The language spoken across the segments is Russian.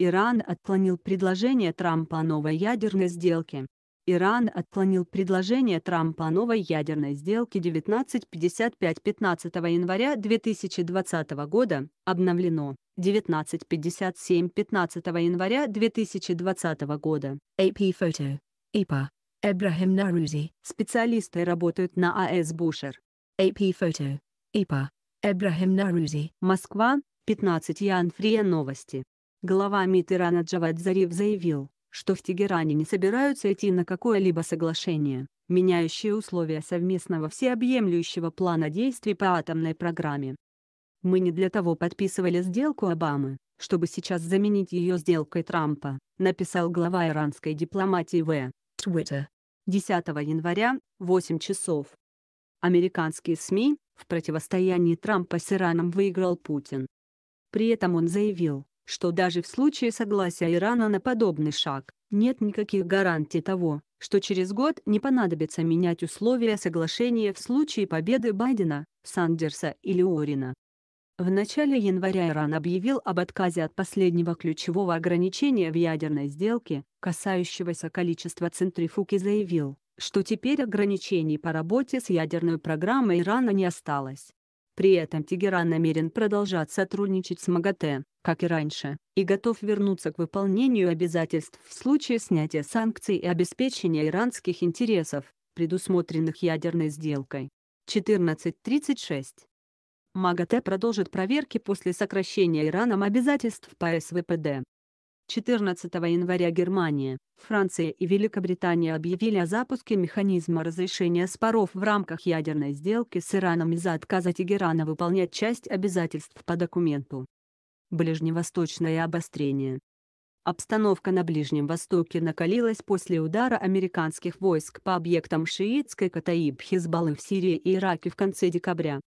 Иран отклонил предложение Трампа о новой ядерной сделке. Иран отклонил предложение Трампа о новой ядерной сделке 1955 15 января 2020 года, обновлено 1957 15 января 2020 года. AP Photo. ИПА. Эбрахим Нарузи. Специалисты работают на АЭС Бушер. AP Photo. ИПА. Эбрахим Нарузи. Москва, 15 Янфрия новости. Глава МИД Ирана Джавад Зариф заявил, что в Тегеране не собираются идти на какое-либо соглашение, меняющее условия совместного всеобъемлющего плана действий по атомной программе. Мы не для того подписывали сделку Обамы, чтобы сейчас заменить ее сделкой Трампа, написал глава иранской дипломатии В. Twitter. 10 января, 8 часов. Американские СМИ, в противостоянии Трампа с Ираном выиграл Путин. При этом он заявил, что даже в случае согласия Ирана на подобный шаг, нет никаких гарантий того, что через год не понадобится менять условия соглашения в случае победы Байдена, Сандерса или Орина. В начале января Иран объявил об отказе от последнего ключевого ограничения в ядерной сделке, касающегося количества центрифуг и заявил, что теперь ограничений по работе с ядерной программой Ирана не осталось. При этом Тегеран намерен продолжать сотрудничать с МАГАТЭ, как и раньше, и готов вернуться к выполнению обязательств в случае снятия санкций и обеспечения иранских интересов, предусмотренных ядерной сделкой. 14.36. МАГАТЭ продолжит проверки после сокращения Ираном обязательств по СВПД. 14 января Германия, Франция и Великобритания объявили о запуске механизма разрешения споров в рамках ядерной сделки с Ираном из-за отказа Тегерана выполнять часть обязательств по документу ближневосточное обострение. Обстановка на Ближнем Востоке накалилась после удара американских войск по объектам шиитской Катаиб Хизбаллы в Сирии и Ираке в конце декабря.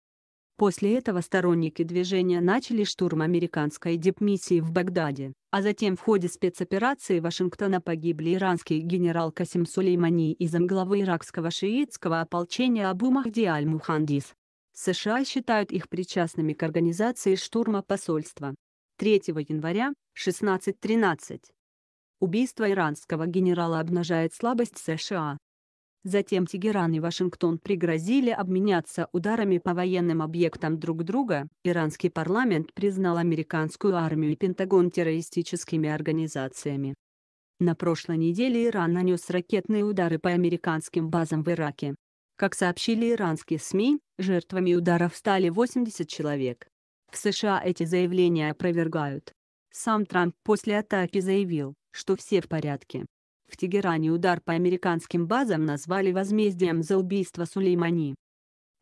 После этого сторонники движения начали штурм американской дипмиссии в Багдаде, а затем в ходе спецоперации Вашингтона погибли иранский генерал Касим Сулеймани и замглавы иракского шиитского ополчения Абу Махди Аль-Мухандис. США считают их причастными к организации штурма посольства. 3 января, 16.13. Убийство иранского генерала обнажает слабость США. Затем Тегеран и Вашингтон пригрозили обменяться ударами по военным объектам друг друга, иранский парламент признал американскую армию и Пентагон террористическими организациями. На прошлой неделе Иран нанес ракетные удары по американским базам в Ираке. Как сообщили иранские СМИ, жертвами ударов стали 80 человек. В США эти заявления опровергают. Сам Трамп после атаки заявил, что все в порядке. В Тегеране удар по американским базам назвали возмездием за убийство Сулеймани.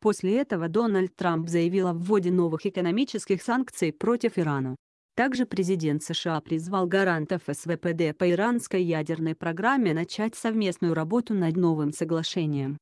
После этого Дональд Трамп заявил о вводе новых экономических санкций против Ирана. Также президент США призвал гарантов СВПД по иранской ядерной программе начать совместную работу над новым соглашением.